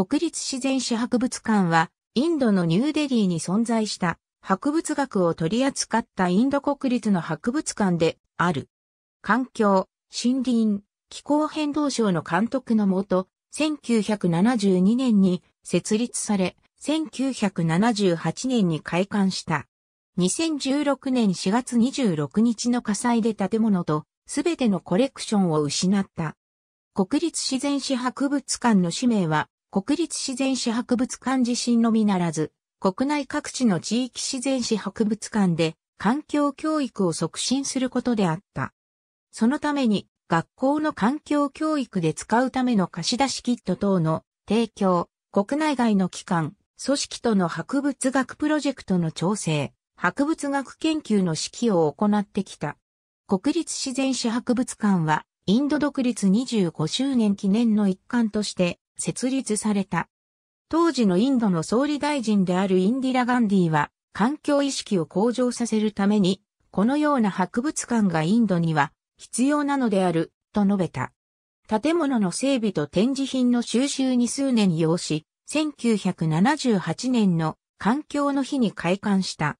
国立自然史博物館は、インドのニューデリーに存在した博物学を取り扱ったインド国立の博物館である。環境、森林、気候変動省の監督のもと、1972年に設立され、1978年に開館した。2016年4月26日の火災で建物とすべてのコレクションを失った。国立自然史博物館の使命は国立自然史博物館自身のみならず、国内各地の地域自然史博物館で環境教育を促進することであった。そのために、学校の環境教育で使うための貸し出しキット等の提供、国内外の機関、組織との博物学プロジェクトの調整、博物学研究の指揮を行ってきた。国立自然史博物館は、インド独立25周年記念の一環として、設立された。当時のインドの総理大臣であるインディラ・ガンディは、環境意識を向上させるために、このような博物館がインドには必要なのである、と述べた。建物の整備と展示品の収集に数年要し、1978年の環境の日に開館した。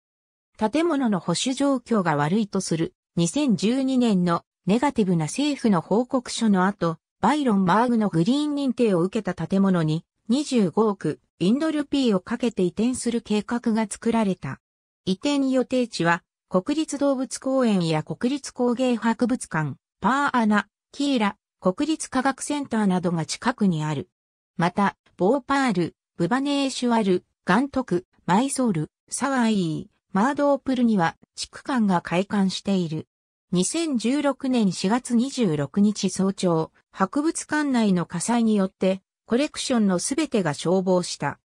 建物の保守状況が悪いとする2012年のネガティブな政府の報告書の後、バイロン・マーグのグリーン認定を受けた建物に25億インドルピーをかけて移転する計画が作られた。移転予定地は国立動物公園や国立工芸博物館、パーアナ、キーラ、国立科学センターなどが近くにある。また、ボーパール、ブバネーシュアル、ガントク、マイソール、サワイー、マードープルには地区間が開館している。2016年4月26日早朝、博物館内の火災によって、コレクションのすべてが消防した。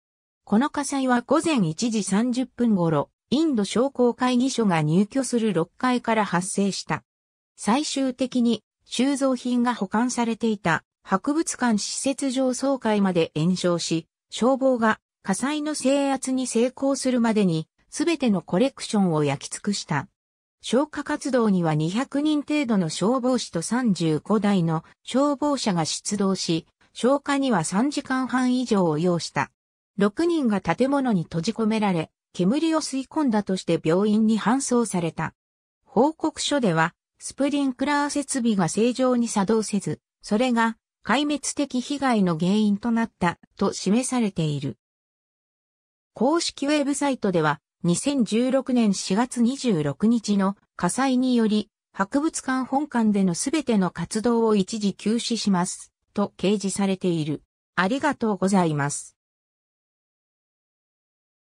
この火災は午前1時30分頃、インド商工会議所が入居する6階から発生した。最終的に収蔵品が保管されていた博物館施設上総会まで延焼し、消防が火災の制圧に成功するまでに、すべてのコレクションを焼き尽くした。消火活動には200人程度の消防士と35台の消防車が出動し、消火には3時間半以上を要した。6人が建物に閉じ込められ、煙を吸い込んだとして病院に搬送された。報告書では、スプリンクラー設備が正常に作動せず、それが壊滅的被害の原因となったと示されている。公式ウェブサイトでは、2016年4月26日の火災により、博物館本館でのすべての活動を一時休止します、と掲示されている。ありがとうございます。